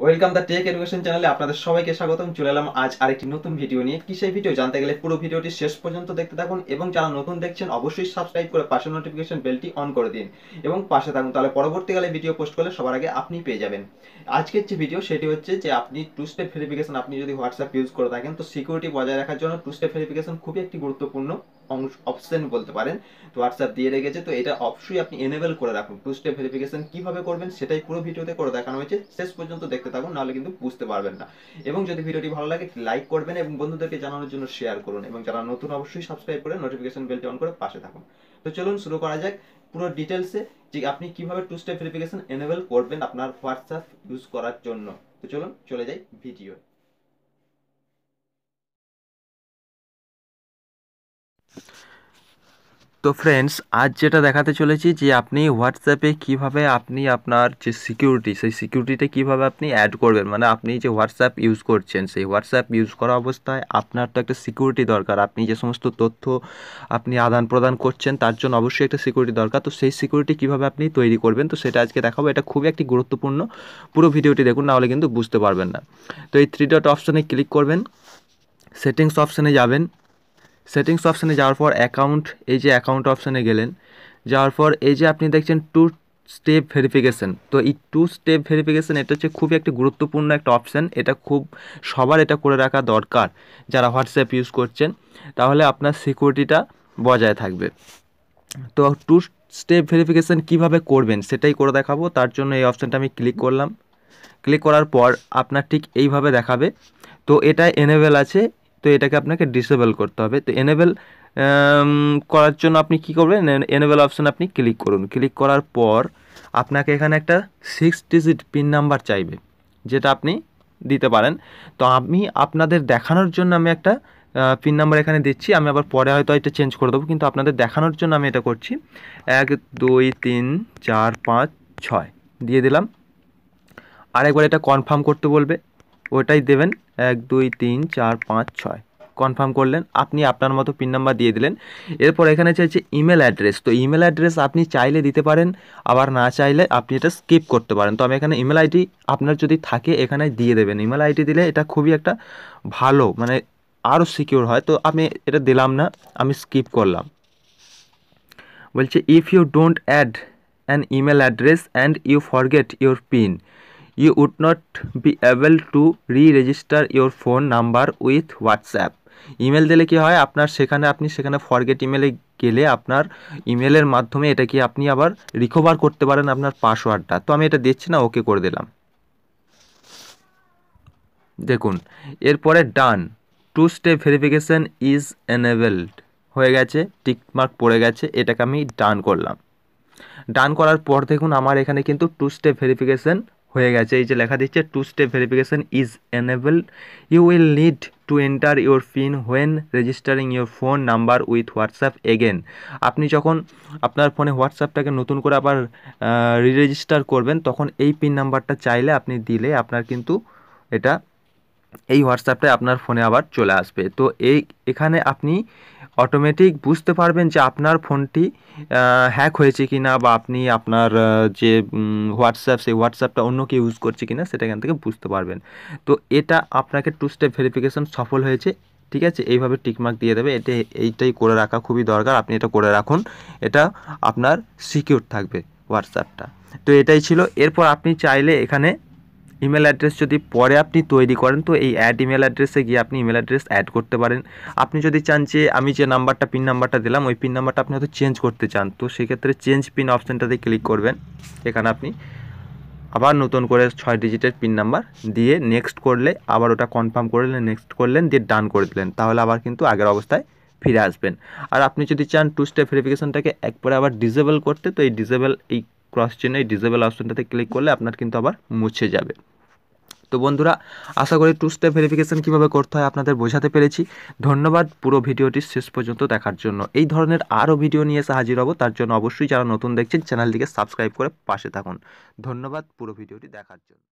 welcome the take education চ্যানেলে আপনাদের সবাইকে স্বাগতম চলে এলাম আজ আরেকটি নতুন ভিডিও নিয়ে কি সেই ভিডিও জানতে গেলে পুরো ভিডিওটি শেষ পর্যন্ত দেখতে থাকুন এবং যারা নতুন দেখছেন অবশ্যই সাবস্ক্রাইব করে পাশে নোটিফিকেশন বেলটি অন করে দিন এবং পাশে থাকুন তাহলে পরবর্তীকালে ভিডিও পোস্ট করলে সবার আগে আপনি পেয়ে যাবেন আজকের যে ভিডিও সেটি হচ্ছে যে আপনি টু স্টেপ ভেরিফিকেশন আপনি যদি হোয়াটসঅ্যাপ ইউজ করে থাকেন তো সিকিউরিটি বজায় রাখার জন্য টু স্টেপ ভেরিফিকেশন খুবই একটি গুরুত্বপূর্ণ অপশন বলতে পারেন তো হোয়াটসঅ্যাপ দিয়ে রেখেছে তো এটা অবশ্যই আপনি এনেবেল করে রাখুন টু স্টেপ ভেরিফিকেশন কীভাবে করবেন সেটাই পুরো ভিডিওতে করে দেখানো হয়েছে শেষ পর্যন্ত দেখতে থাকুন নাহলে কিন্তু বুঝতে পারবেন না এবং যদি ভিডিওটি ভালো লাগে লাইক করবেন এবং বন্ধুদেরকে জানানোর জন্য শেয়ার করুন এবং যারা নতুন অবশ্যই সাবস্ক্রাইব করে নোটিফিকেশন বেলটি অন করে পাশে থাকুন তো চলুন শুরু করা যাক পুরো ডিটেলসে যে আপনি কিভাবে টু স্টেপ ভেরিফিকেশন এনেবেল করবেন আপনার হোয়াটসঅ্যাপ ইউজ করার জন্য তো চলুন চলে যাই ভিডিও তো ফ্রেন্ডস আজ যেটা দেখাতে চলেছি যে আপনি হোয়াটসঅ্যাপে কিভাবে আপনি আপনার যে সিকিউরিটি সেই সিকিউরিটিটা কিভাবে আপনি অ্যাড করবেন মানে আপনি যে হোয়াটসঅ্যাপ ইউজ করছেন সেই হোয়াটসঅ্যাপ ইউজ করা অবস্থায় আপনার তো একটা সিকিউরিটি দরকার আপনি যে সমস্ত তথ্য আপনি আদান প্রদান করছেন তার জন্য অবশ্যই একটা সিকিউরিটি দরকার তো সেই সিকিউরিটি কিভাবে আপনি তৈরি করবেন তো সেটা আজকে দেখাবো এটা খুবই একটি গুরুত্বপূর্ণ পুরো ভিডিওটি দেখুন নাহলে কিন্তু বুঝতে পারবেন না তো এই থ্রি ডট অপশানে ক্লিক করবেন সেটিংস অপশনে যাবেন সেটিংস অপশানে যাওয়ার পর অ্যাকাউন্ট এই যে অ্যাকাউন্ট অপশানে গেলেন যাওয়ার পর এই যে আপনি দেখছেন টু স্টেপ ভেরিফিকেশান তো এই টু স্টেপ ভেরিফিকেশান এটা হচ্ছে খুবই একটি গুরুত্বপূর্ণ একটা অপশান এটা খুব সবার এটা করে রাখা দরকার যারা হোয়াটসঅ্যাপ ইউজ করছেন তাহলে আপনার সিকিউরিটিটা বজায় থাকবে তো টু স্টেপ ভেরিফিকেশান কিভাবে করবেন সেটাই করে দেখাবো তার জন্য এই অপশানটা আমি ক্লিক করলাম ক্লিক করার পর আপনার ঠিক এইভাবে দেখাবে তো এটা এনেবেল আছে তো এটাকে আপনাকে ডিসেবল করতে হবে তো এনেবেল করার জন্য আপনি কি করবেন এনেবেল অপশন আপনি ক্লিক করুন ক্লিক করার পর আপনাকে এখানে একটা সিক্স ডিজিট পিন নাম্বার চাইবে যেটা আপনি দিতে পারেন তো আমি আপনাদের দেখানোর জন্য আমি একটা পিন নাম্বার এখানে দিচ্ছি আমি আবার পরে হয়তো এটা চেঞ্জ করে দেবো কিন্তু আপনাদের দেখানোর জন্য আমি এটা করছি এক দুই তিন চার পাঁচ ছয় দিয়ে দিলাম আরেকবার এটা কনফার্ম করতে বলবে ওটাই দেবেন এক দুই তিন চার পাঁচ ছয় কনফার্ম করলেন আপনি আপনার মতো পিন নাম্বার দিয়ে দিলেন এরপর এখানে চাইছে ইমেল অ্যাড্রেস তো ইমেল অ্যাড্রেস আপনি চাইলে দিতে পারেন আবার না চাইলে আপনি এটা স্কিপ করতে পারেন তো আমি এখানে ইমেল আইডি আপনার যদি থাকে এখানে দিয়ে দেবেন ইমেল আইডি দিলে এটা খুবই একটা ভালো মানে আরও সিকিউর হয় তো আমি এটা দিলাম না আমি স্কিপ করলাম বলছে if you don't add an email address and you forget your pin you would not be able to re-register your phone number with WhatsApp email দিলে কি হয় আপনার সেখানে আপনি সেখানে ফরগেট ইমেলে গেলে আপনার ইমেলের মাধ্যমে এটা কি আপনি আবার রিকভার করতে পারেন আপনার পাসওয়ার্ডটা তো আমি এটা দিচ্ছি না ওকে করে দিলাম দেখুন এরপরে done two step verification is enabled হয়ে গেছে টিকমার্ক পড়ে গেছে এটাকে আমি ডান করলাম ডান করার পর দেখুন আমার এখানে কিন্তু টু স্টেপ ভেরিফিকেশান হয়ে গেছে এই যে লেখা দিচ্ছে two step verification is enabled you will need to enter your pin when registering your phone number with WhatsApp again আপনি যখন আপনার ফোনে হোয়াটসঅ্যাপটাকে নতুন করে আবার রিরেজিস্টার করবেন তখন এই পিন নাম্বারটা চাইলে আপনি দিলে আপনার কিন্তু এটা এই হোয়াটসঅ্যাপটা আপনার ফোনে আবার চলে আসবে তো এই এখানে আপনি অটোমেটিক বুঝতে পারবেন যে আপনার ফোনটি হ্যাক হয়েছে কি না বা আপনি আপনার যে হোয়াটসঅ্যাপ সেই হোয়াটসঅ্যাপটা অন্য কেউ ইউজ করছে কি না সেটা এখান থেকে বুঝতে পারবেন তো এটা আপনাকে টু স্টেপ ভেরিফিকেশন সফল হয়েছে ঠিক আছে এইভাবে টিকমার্ক দিয়ে দেবে এটা এইটাই করে রাখা খুবই দরকার আপনি এটা করে রাখুন এটা আপনার সিকিউর থাকবে হোয়াটসঅ্যাপটা তো এটাই ছিল এরপর আপনি চাইলে এখানে ইমেল অ্যাড্রেস যদি পরে আপনি তৈরি করেন তো এই অ্যাড ইমেল অ্যাড্রেসে গিয়ে আপনি ইমেল অ্যাড্রেস অ্যাড করতে পারেন আপনি যদি চান যে আমি যে নাম্বারটা পিন নাম্বারটা দিলাম ওই পিন নাম্বারটা আপনি হয়তো চেঞ্জ করতে চান তো সেক্ষেত্রে চেঞ্জ পিন অপশানটাতে ক্লিক করবেন এখানে আপনি আবার নতুন করে ছয় ডিজিটের পিন নাম্বার দিয়ে নেক্সট করলে আবার ওটা কনফার্ম করলেন নেক্সট করলেন দিয়ে ডান করে দিলেন তাহলে আবার কিন্তু আগের অবস্থায় ফিরে আসবেন আর আপনি যদি চান টু স্টেপ ভেরিফিকেশানটাকে একবারে আবার ডিজেবল করতে তো এই ডিজেবল এই ক্রস চেনে এই ডিজেবল অপশনটাতে ক্লিক করলে আপনার কিন্তু আবার মুছে যাবে তো বন্ধুরা আশা করি টু স্টেপ ভেরিফিকেশান কীভাবে করতে হয় আপনাদের বোঝাতে পেরেছি ধন্যবাদ পুরো ভিডিওটি শেষ পর্যন্ত দেখার জন্য এই ধরনের আরও ভিডিও নিয়ে এসে হাজির হব তার জন্য অবশ্যই যারা নতুন দেখছেন চ্যানেলটিকে সাবস্ক্রাইব করে পাশে থাকুন ধন্যবাদ পুরো ভিডিওটি দেখার জন্য